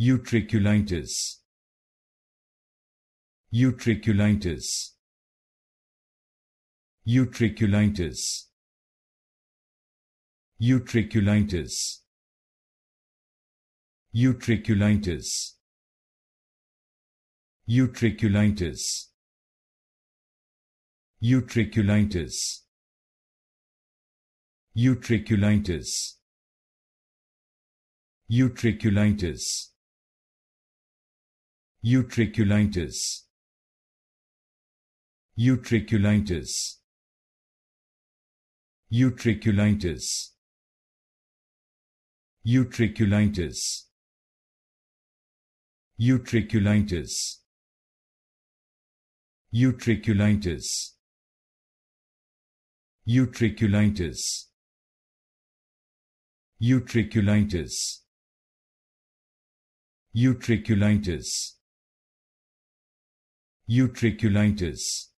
utriculitis utriculitis utriculitis utriculitis utriculitis utriculitis utriculitis utriculitis utriculitis utriculitis utriculitis utriculitis utriculitis utriculitis utriculitis utriculitis utriculitis utriculitis utriculitis.